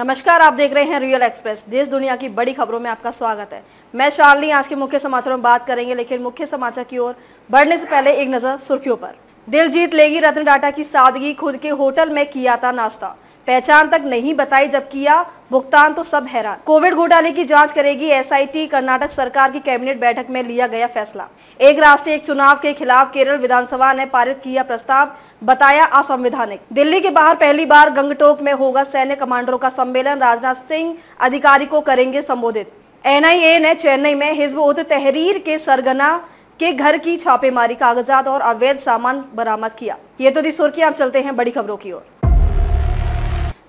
नमस्कार आप देख रहे हैं रियल एक्सप्रेस देश दुनिया की बड़ी खबरों में आपका स्वागत है मैं शार्ली आज के मुख्य समाचारों में बात करेंगे लेकिन मुख्य समाचार की ओर बढ़ने से पहले एक नजर सुर्खियों पर दिल जीत लेगी रत्न डाटा की सादगी खुद के होटल में किया था नाश्ता पहचान तक नहीं बताई जब किया भुगतान तो सब हैरान कोविड घोटाले की जांच करेगी एसआईटी कर्नाटक सरकार की कैबिनेट बैठक में लिया गया फैसला एक राष्ट्रीय एक चुनाव के खिलाफ केरल विधानसभा ने पारित किया प्रस्ताव बताया असंवैधानिक दिल्ली के बाहर पहली बार गंगटोक में होगा सैन्य कमांडरों का सम्मेलन राजनाथ सिंह अधिकारी को करेंगे संबोधित एनआईए ने चेन्नई में हिजब उत तहरीर के सरगना के घर की छापेमारी कागजात और अवैध सामान बरामद किया ये तो दी सुर्खियां चलते हैं बड़ी खबरों की ओर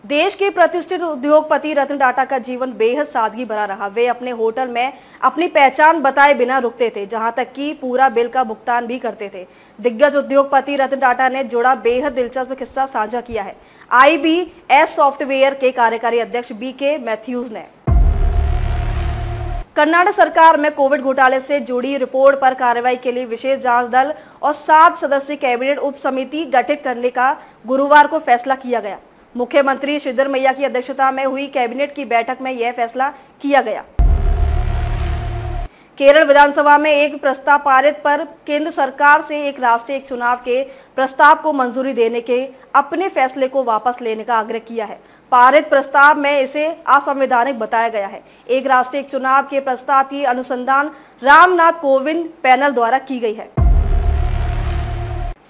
देश के प्रतिष्ठित उद्योगपति रतन टाटा का जीवन बेहद सादगी भरा रहा वे अपने होटल में अपनी पहचान बताए बिना रुकते थे जहां तक कि पूरा बिल का भुगतान भी करते थे दिग्गज उद्योगपति रतन टाटा ने जुड़ा बेहद दिलचस्प किस्सा साझा किया है आईबीएस सॉफ्टवेयर के कार्यकारी अध्यक्ष बी के मैथ्यूज ने कर्नाटक सरकार में कोविड घोटाले से जुड़ी रिपोर्ट पर कार्रवाई के लिए विशेष जांच दल और सात सदस्यीय कैबिनेट उप समिति गठित करने का गुरुवार को फैसला किया गया मुख्यमंत्री सिद्धरमैया की अध्यक्षता में हुई कैबिनेट की बैठक में यह फैसला किया गया केरल विधानसभा में एक प्रस्ताव पारित पर केंद्र सरकार से एक राष्ट्रीय एक चुनाव के प्रस्ताव को मंजूरी देने के अपने फैसले को वापस लेने का आग्रह किया है पारित प्रस्ताव में इसे असंवैधानिक बताया गया है एक राष्ट्रीय एक चुनाव के प्रस्ताव की अनुसंधान रामनाथ कोविंद पैनल द्वारा की गई है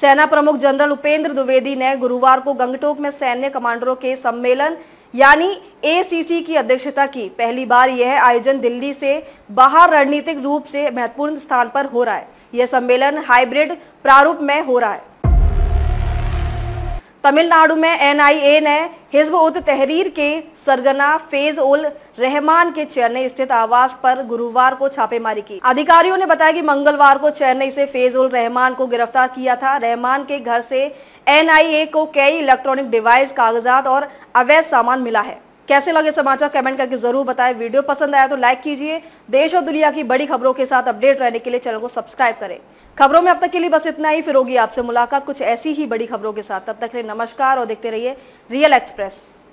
सेना प्रमुख जनरल उपेंद्र द्विवेदी ने गुरुवार को गंगटोक में सैन्य कमांडरों के सम्मेलन यानी एसीसी की अध्यक्षता की पहली बार यह आयोजन दिल्ली से बाहर रणनीतिक रूप से महत्वपूर्ण स्थान पर हो रहा है यह सम्मेलन हाइब्रिड प्रारूप में हो रहा है तमिलनाडु में एनआईए ने हिजब उत तहरीर के सरगना फेज उल रहमान के चेन्नई स्थित आवास पर गुरुवार को छापेमारी की अधिकारियों ने बताया कि मंगलवार को चेन्नई से फेज उल रहमान को गिरफ्तार किया था रहमान के घर से एनआईए को कई इलेक्ट्रॉनिक डिवाइस कागजात और अवैध सामान मिला है कैसे लगे समाचार कमेंट करके जरूर बताएं वीडियो पसंद आया तो लाइक कीजिए देश और दुनिया की बड़ी खबरों के साथ अपडेट रहने के लिए चैनल को सब्सक्राइब करें खबरों में अब तक के लिए बस इतना ही फिर होगी आपसे मुलाकात कुछ ऐसी ही बड़ी खबरों के साथ तब तक नमस्कार और देखते रहिए रियल एक्सप्रेस